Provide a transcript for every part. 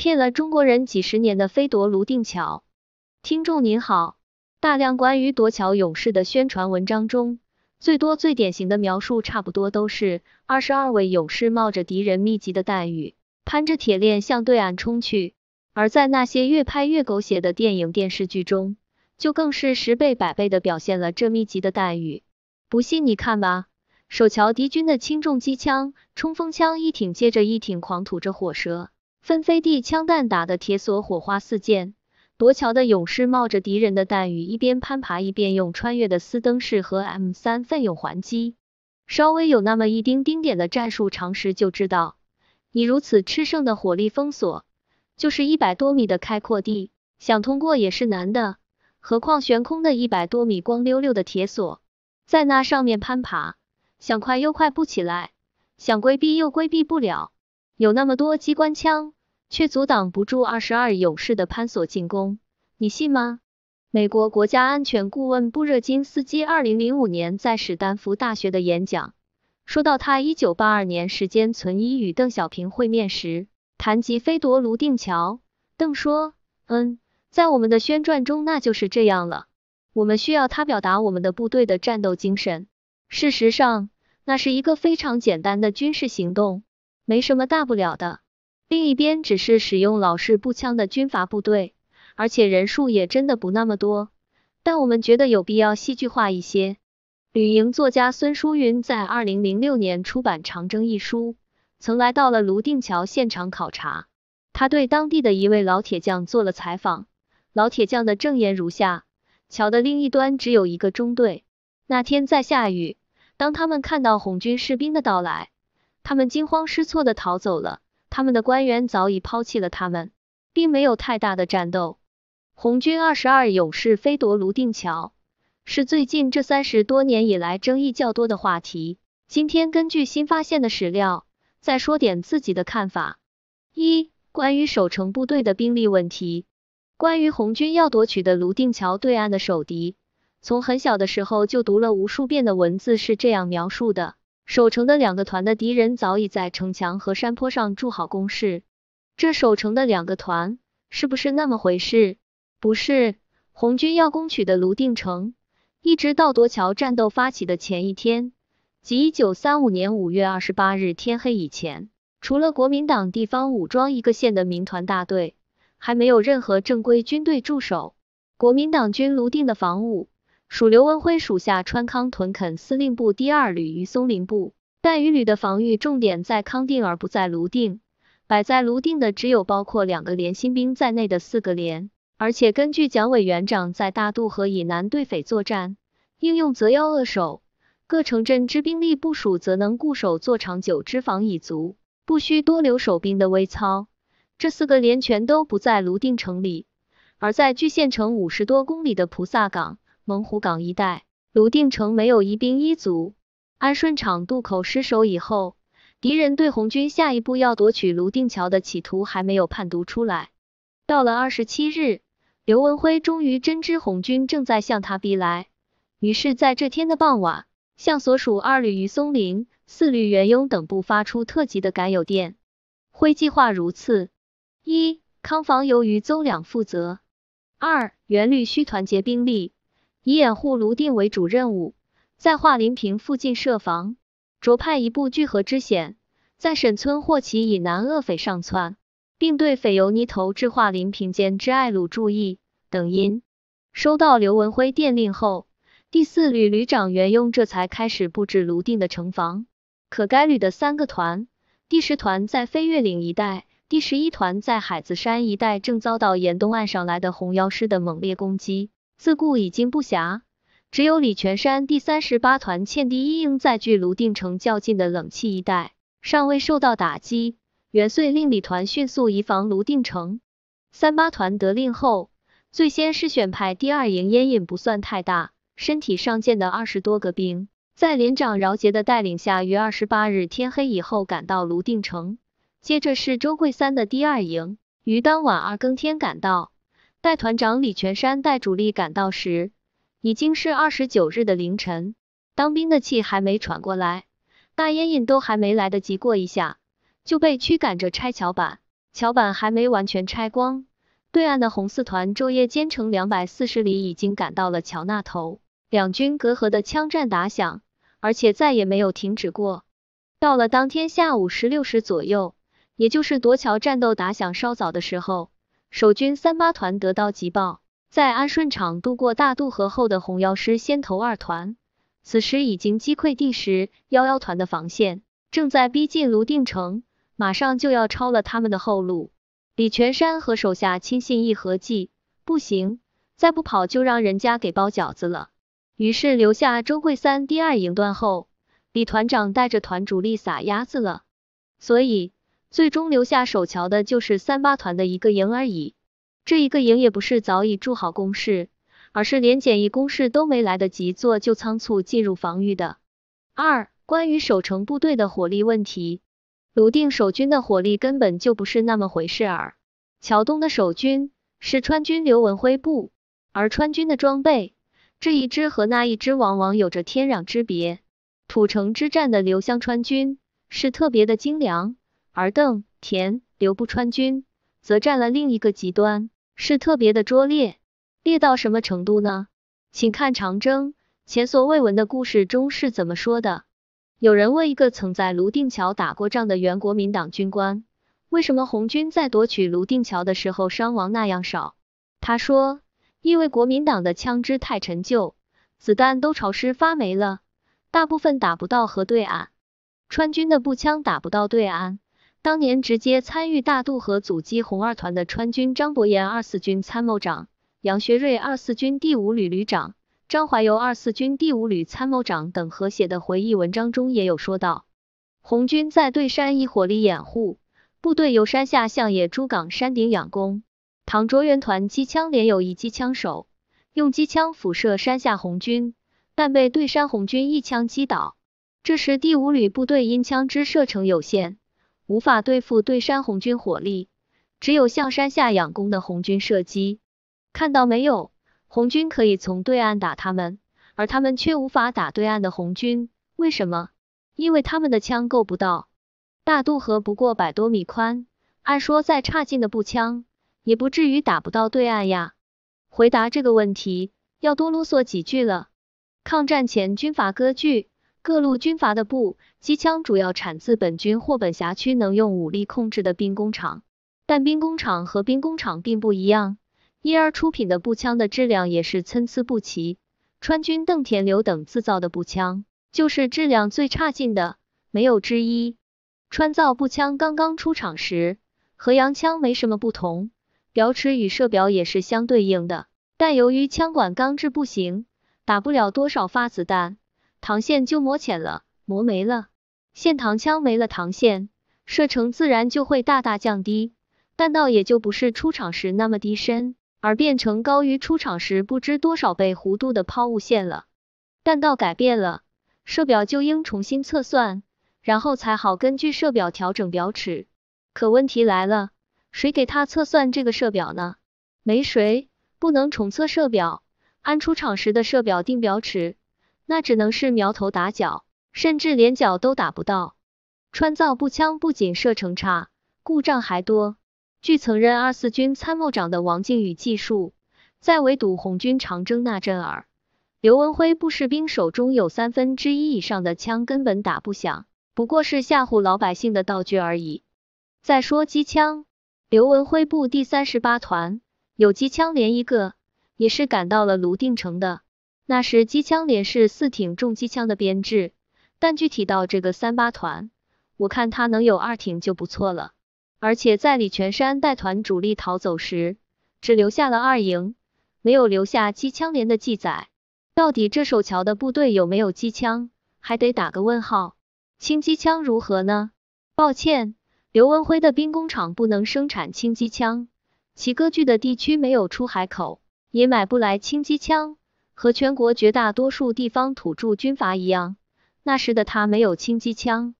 骗了中国人几十年的飞夺泸定桥。听众您好，大量关于夺桥勇士的宣传文章中，最多最典型的描述，差不多都是二十二位勇士冒着敌人密集的弹雨，攀着铁链向对岸冲去。而在那些越拍越狗血的电影电视剧中，就更是十倍百倍的表现了这密集的弹雨。不信你看吧，守桥敌军的轻重机枪、冲锋枪一挺接着一挺，狂吐着火舌。纷飞地枪弹打的铁索火花四溅，夺桥的勇士冒着敌人的弹雨，一边攀爬一边用穿越的斯登式和 M 三奋勇还击。稍微有那么一丁丁点的战术常识就知道，你如此吃剩的火力封锁，就是一百多米的开阔地，想通过也是难的。何况悬空的一百多米光溜溜的铁索，在那上面攀爬，想快又快不起来，想规避又规避不了。有那么多机关枪，却阻挡不住二十二勇士的攀索进攻，你信吗？美国国家安全顾问布热津斯基二零零五年在史丹福大学的演讲，说到他一九八二年时间存疑与邓小平会面时，谈及飞夺泸定桥，邓说，嗯，在我们的宣传中那就是这样了，我们需要他表达我们的部队的战斗精神。事实上，那是一个非常简单的军事行动。没什么大不了的。另一边只是使用老式步枪的军阀部队，而且人数也真的不那么多。但我们觉得有必要戏剧化一些。旅营作家孙淑云在二零零六年出版《长征》一书，曾来到了泸定桥现场考察。他对当地的一位老铁匠做了采访，老铁匠的证言如下：桥的另一端只有一个中队。那天在下雨，当他们看到红军士兵的到来。他们惊慌失措地逃走了，他们的官员早已抛弃了他们，并没有太大的战斗。红军二十二勇士飞夺泸定桥是最近这三十多年以来争议较多的话题。今天根据新发现的史料，再说点自己的看法。一、关于守城部队的兵力问题。关于红军要夺取的泸定桥对岸的守敌，从很小的时候就读了无数遍的文字是这样描述的。守城的两个团的敌人早已在城墙和山坡上筑好工事。这守城的两个团是不是那么回事？不是。红军要攻取的泸定城，一直到夺桥战斗发起的前一天，即一九三五年五月二十八日天黑以前，除了国民党地方武装一个县的民团大队，还没有任何正规军队驻守国民党军泸定的防务。属刘文辉属下川康屯垦司令部第二旅于松林部，但旅的防御重点在康定，而不在泸定。摆在泸定的只有包括两个连新兵在内的四个连，而且根据蒋委员长在大渡河以南对匪作战应用，则要扼守各城镇之兵力部署，则能固守做长久之防已足，不需多留守兵的微操。这四个连全都不在泸定城里，而在距县城五十多公里的菩萨岗。猛虎岗一带，泸定城没有一兵一卒。安顺场渡口失守以后，敌人对红军下一步要夺取泸定桥的企图还没有判读出来。到了二十七日，刘文辉终于真知红军正在向他逼来，于是在这天的傍晚，向所属二旅于松林、四旅袁雍等部发出特急的赶友电。辉计划如此：一、康房由于宗两负责；二、袁律需团结兵力。以掩护泸定为主任务，在化林坪附近设防，着派一部聚合之险，在沈村或其以南恶匪上窜，并对匪由泥头至化林坪间之隘路注意等因。收到刘文辉电令后，第四旅旅长袁庸这才开始布置泸定的城防。可该旅的三个团，第十团在飞越岭一带，第十一团在海子山一带，正遭到沿东岸上来的红腰师的猛烈攻击。自顾已经不暇，只有李全山第三十八团欠第一营在距泸定城较近的冷气一带，尚未受到打击。元遂令李团迅速移防泸定城。三八团得令后，最先是选派第二营烟瘾不算太大、身体尚健的二十多个兵，在连长饶杰的带领下，于二十八日天黑以后赶到泸定城。接着是周贵三的第二营，于当晚二更天赶到。代团长李全山带主力赶到时，已经是二十九日的凌晨，当兵的气还没喘过来，大烟瘾都还没来得及过一下，就被驱赶着拆桥板。桥板还没完全拆光，对岸的红四团昼夜兼程两百四十里，已经赶到了桥那头，两军隔河的枪战打响，而且再也没有停止过。到了当天下午十六时左右，也就是夺桥战斗打响稍早的时候。守军三八团得到急报，在安顺场渡过大渡河后的红药师先头二团，此时已经击溃第十幺幺团的防线，正在逼近泸定城，马上就要抄了他们的后路。李全山和手下亲信一合计，不行，再不跑就让人家给包饺子了。于是留下周贵三第二营断后，李团长带着团主力撒丫子了。所以。最终留下守桥的，就是三八团的一个营而已。这一个营也不是早已筑好工事，而是连简易工事都没来得及做，就仓促进入防御的。二、关于守城部队的火力问题，泸定守军的火力根本就不是那么回事儿。桥东的守军是川军刘文辉部，而川军的装备，这一支和那一支往往有着天壤之别。土城之战的刘湘川军是特别的精良。而邓、田、刘不川军则占了另一个极端，是特别的拙劣，劣到什么程度呢？请看《长征》前所未闻的故事中是怎么说的。有人问一个曾在泸定桥打过仗的原国民党军官，为什么红军在夺取泸定桥的时候伤亡那样少？他说，因为国民党的枪支太陈旧，子弹都潮湿发霉了，大部分打不到河对岸，川军的步枪打不到对岸。当年直接参与大渡河阻击红二团的川军张伯炎、二四军参谋长杨学瑞、二四军第五旅旅长张怀友、二四军第五旅参谋长等和写的回忆文章中也有说到，红军在对山以火力掩护部队由山下向野猪岗山顶仰攻，唐卓元团机枪连有一机枪手用机枪辐射山下红军，但被对山红军一枪击倒。这时第五旅部队因枪支射程有限。无法对付对山红军火力，只有向山下仰攻的红军射击。看到没有，红军可以从对岸打他们，而他们却无法打对岸的红军。为什么？因为他们的枪够不到。大渡河不过百多米宽，按说再差劲的步枪也不至于打不到对岸呀。回答这个问题要多啰嗦几句了。抗战前军阀割据。各路军阀的步机枪主要产自本军或本辖区能用武力控制的兵工厂，但兵工厂和兵工厂并不一样，因而出品的步枪的质量也是参差不齐。川军邓田流等制造的步枪就是质量最差劲的，没有之一。川造步枪刚刚出厂时和洋枪没什么不同，表尺与射表也是相对应的，但由于枪管钢质不行，打不了多少发子弹。膛线就磨浅了，磨没了，线膛枪没了膛线，射程自然就会大大降低，弹道也就不是出厂时那么低深，而变成高于出厂时不知多少倍弧度的抛物线了。弹道改变了，射表就应重新测算，然后才好根据射表调整表尺。可问题来了，谁给他测算这个射表呢？没谁，不能重测射表，按出厂时的射表定表尺。那只能是苗头打脚，甚至连脚都打不到。川造步枪不仅射程差，故障还多。据曾任二四军参谋长的王靖宇记述，在围堵红军长征那阵儿，刘文辉部士兵手中有三分之一以上的枪根本打不响，不过是吓唬老百姓的道具而已。再说机枪，刘文辉部第三十八团有机枪连一个，也是赶到了泸定城的。那时机枪连是四挺重机枪的编制，但具体到这个三八团，我看他能有二挺就不错了。而且在李全山带团主力逃走时，只留下了二营，没有留下机枪连的记载。到底这守桥的部队有没有机枪，还得打个问号。轻机枪如何呢？抱歉，刘文辉的兵工厂不能生产轻机枪，其割据的地区没有出海口，也买不来轻机枪。和全国绝大多数地方土著军阀一样，那时的他没有轻机枪。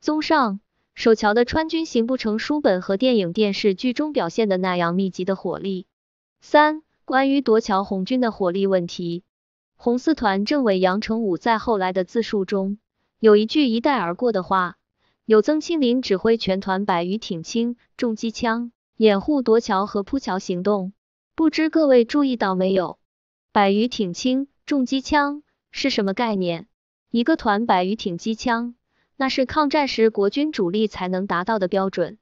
综上，守桥的川军形不成书本和电影电视剧中表现的那样密集的火力。三、关于夺桥红军的火力问题，红四团政委杨成武在后来的自述中有一句一带而过的话：有曾清林指挥全团百余挺轻重机枪掩护夺桥和铺桥行动。不知各位注意到没有？百余挺轻重机枪是什么概念？一个团百余挺机枪，那是抗战时国军主力才能达到的标准。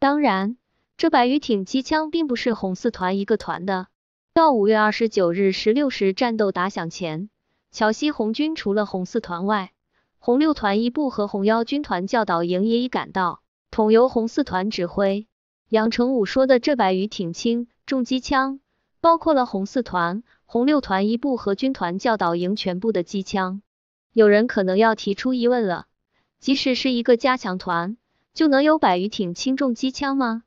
当然，这百余挺机枪并不是红四团一个团的。到五月二十九日十六时战斗打响前，桥西红军除了红四团外，红六团一部和红幺军团教导营也已赶到，统由红四团指挥。杨成武说的这百余挺轻重机枪。包括了红四团、红六团一部和军团教导营全部的机枪。有人可能要提出疑问了：即使是一个加强团，就能有百余挺轻重机枪吗？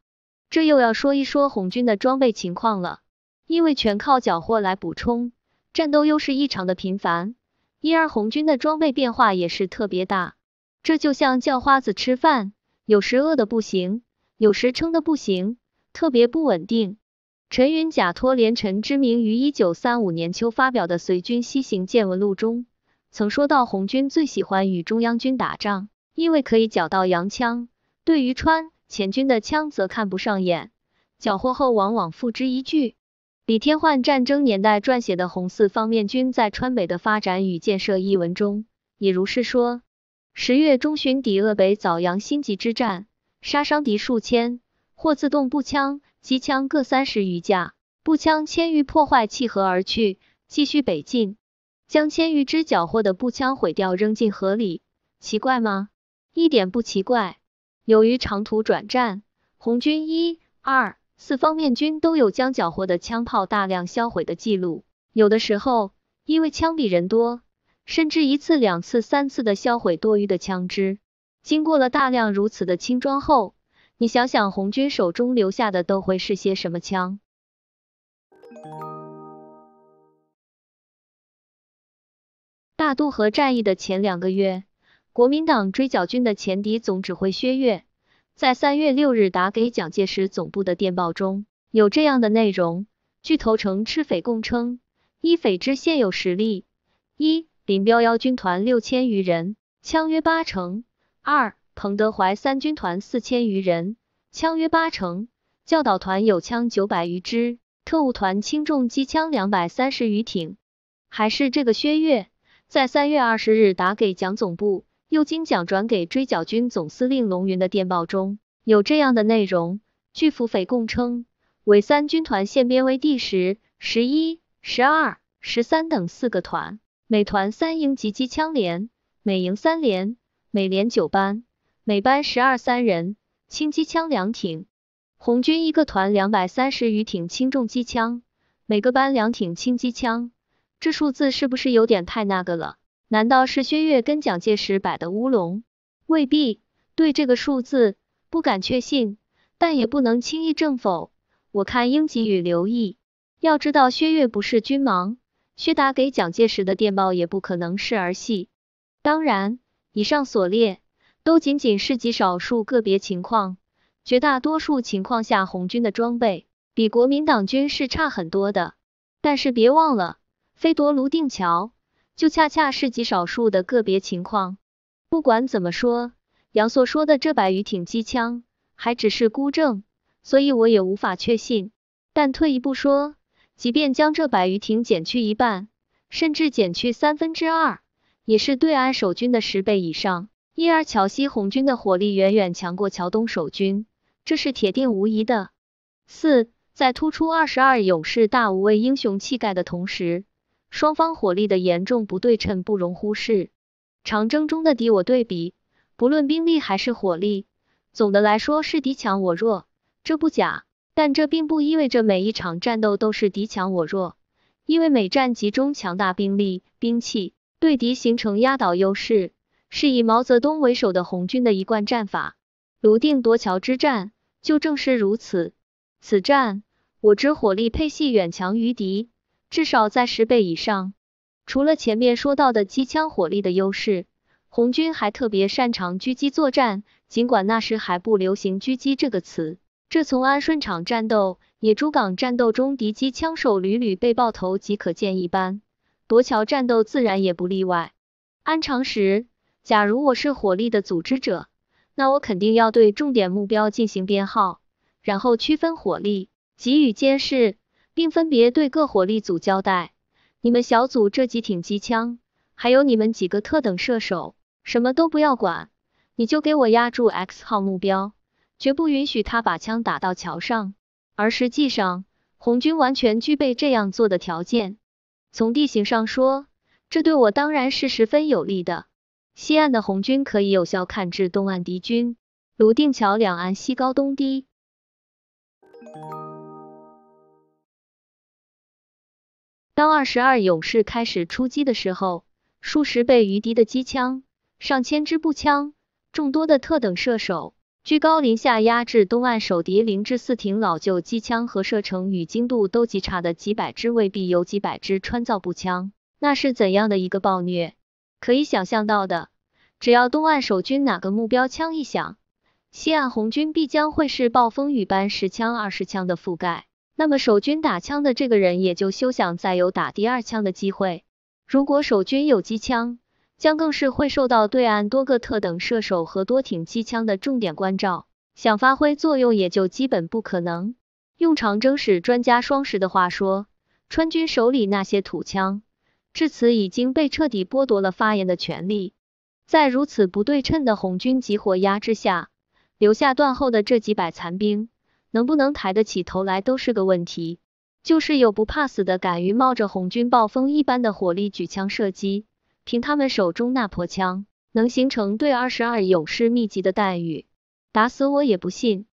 这又要说一说红军的装备情况了，因为全靠缴获来补充，战斗优势异常的频繁，因而红军的装备变化也是特别大。这就像叫花子吃饭，有时饿的不行，有时撑的不行，特别不稳定。陈云假托连晨之名于一九三五年秋发表的《随军西行见闻录》中，曾说到红军最喜欢与中央军打仗，因为可以缴到洋枪；对于川黔军的枪则看不上眼，缴获后往往付之一炬。李天焕战争年代撰写的《红四方面军在川北的发展与建设》一文中，也如是说：十月中旬抵鄂北枣阳新集之战，杀伤敌数千。或自动步枪、机枪各三十余架，步枪千余，破坏弃河而去，继续北进，将千余支缴获的步枪毁掉，扔进河里。奇怪吗？一点不奇怪。由于长途转战，红军一二四方面军都有将缴获的枪炮大量销毁的记录，有的时候因为枪比人多，甚至一次、两次、三次的销毁多余的枪支。经过了大量如此的轻装后。你想想，红军手中留下的都会是些什么枪？大渡河战役的前两个月，国民党追剿军的前敌总指挥薛岳，在三月六日打给蒋介石总部的电报中，有这样的内容：据头城赤匪供称，依匪之现有实力，一林彪幺军团六千余人，枪约八成；二。彭德怀三军团四千余人，枪约八成；教导团有枪九百余支，特务团轻重机枪两百三十余挺。还是这个薛岳，在三月二十日打给蒋总部，又经蒋转给追剿军总司令龙云的电报中，有这样的内容：据俘匪供称，伪三军团现编为第十、十一、十二、十三等四个团，每团三营及机枪连，每营三连，每连九班。每班十二三人，轻机枪两挺。红军一个团两百三十余挺轻重机枪，每个班两挺轻机枪。这数字是不是有点太那个了？难道是薛岳跟蒋介石摆的乌龙？未必。对这个数字不敢确信，但也不能轻易证否。我看应给予留意。要知道，薛岳不是军盲，薛达给蒋介石的电报也不可能是儿戏。当然，以上所列。都仅仅是极少数个别情况，绝大多数情况下红军的装备比国民党军是差很多的。但是别忘了，飞夺泸定桥就恰恰是极少数的个别情况。不管怎么说，杨朔说的这百余挺机枪还只是孤证，所以我也无法确信。但退一步说，即便将这百余挺减去一半，甚至减去三分之二，也是对岸守军的十倍以上。因而，桥西红军的火力远远强过桥东守军，这是铁定无疑的。四，在突出二十二勇士大无畏英雄气概的同时，双方火力的严重不对称不容忽视。长征中的敌我对比，不论兵力还是火力，总的来说是敌强我弱，这不假。但这并不意味着每一场战斗都是敌强我弱，因为每战集中强大兵力、兵器，对敌形成压倒优势。是以毛泽东为首的红军的一贯战法。泸定夺桥之战就正是如此。此战我之火力配系远强于敌，至少在十倍以上。除了前面说到的机枪火力的优势，红军还特别擅长狙击作战。尽管那时还不流行狙击这个词，这从安顺场战斗、野猪港战斗中敌机枪手屡屡被爆头即可见一斑。夺桥战斗自然也不例外。安长时。假如我是火力的组织者，那我肯定要对重点目标进行编号，然后区分火力，给予监视，并分别对各火力组交代：你们小组这几挺机枪，还有你们几个特等射手，什么都不要管，你就给我压住 X 号目标，绝不允许他把枪打到桥上。而实际上，红军完全具备这样做的条件。从地形上说，这对我当然是十分有利的。西岸的红军可以有效看制东岸敌军。泸定桥两岸西高东低。当二十二勇士开始出击的时候，数十倍于敌的机枪、上千支步枪、众多的特等射手，居高临下压制东岸守敌零至四挺老旧机枪和射程与精度都极差的几百支未必有几百支穿造步枪，那是怎样的一个暴虐？可以想象到的，只要东岸守军哪个目标枪一响，西岸红军必将会是暴风雨般十枪二十枪的覆盖，那么守军打枪的这个人也就休想再有打第二枪的机会。如果守军有机枪，将更是会受到对岸多个特等射手和多挺机枪的重点关照，想发挥作用也就基本不可能。用长征史专家双十的话说，川军手里那些土枪。至此已经被彻底剥夺了发言的权利，在如此不对称的红军集火压制下，留下断后的这几百残兵，能不能抬得起头来都是个问题。就是有不怕死的，敢于冒着红军暴风一般的火力举枪射击，凭他们手中那破枪，能形成对二十二勇士密集的待遇，打死我也不信。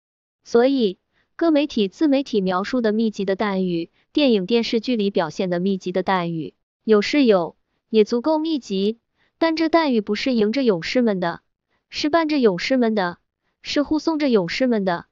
所以，各媒体、自媒体描述的密集的待遇，电影、电视剧里表现的密集的待遇。有是有，也足够密集。但这待遇不是迎着勇士们的，是伴着勇士们的，是护送着勇士们的。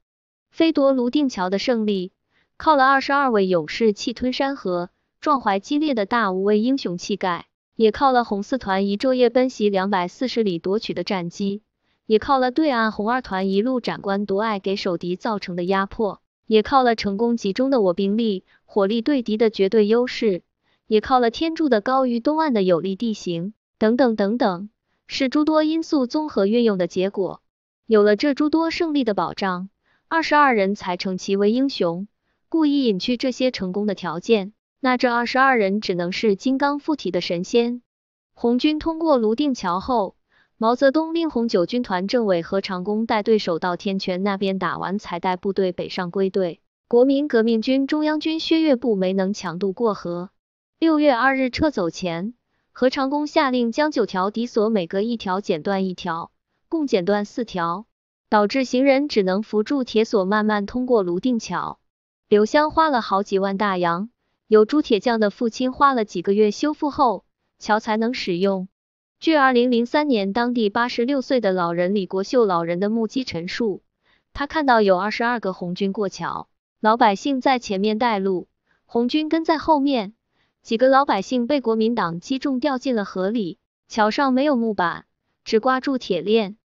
飞夺泸定桥的胜利，靠了二十二位勇士气吞山河、壮怀激烈的大无畏英雄气概，也靠了红四团一昼夜奔袭两百四十里夺取的战绩，也靠了对岸红二团一路斩关夺隘给守敌造成的压迫，也靠了成功集中的我兵力、火力对敌的绝对优势。也靠了天柱的高于东岸的有利地形等等等等，是诸多因素综合运用的结果。有了这诸多胜利的保障，二十二人才称其为英雄。故意隐去这些成功的条件，那这二十二人只能是金刚附体的神仙。红军通过泸定桥后，毛泽东令红九军团政委何长工带队守到天泉那边打完，才带部队北上归队。国民革命军中央军薛岳部没能强渡过河。六月二日撤走前，何长工下令将九条底索每隔一条剪断一条，共剪断四条，导致行人只能扶住铁索慢慢通过泸定桥。刘湘花了好几万大洋，有朱铁匠的父亲花了几个月修复后，桥才能使用。据二零零三年当地八十六岁的老人李国秀老人的目击陈述，他看到有二十二个红军过桥，老百姓在前面带路，红军跟在后面。几个老百姓被国民党击中，掉进了河里。桥上没有木板，只挂住铁链。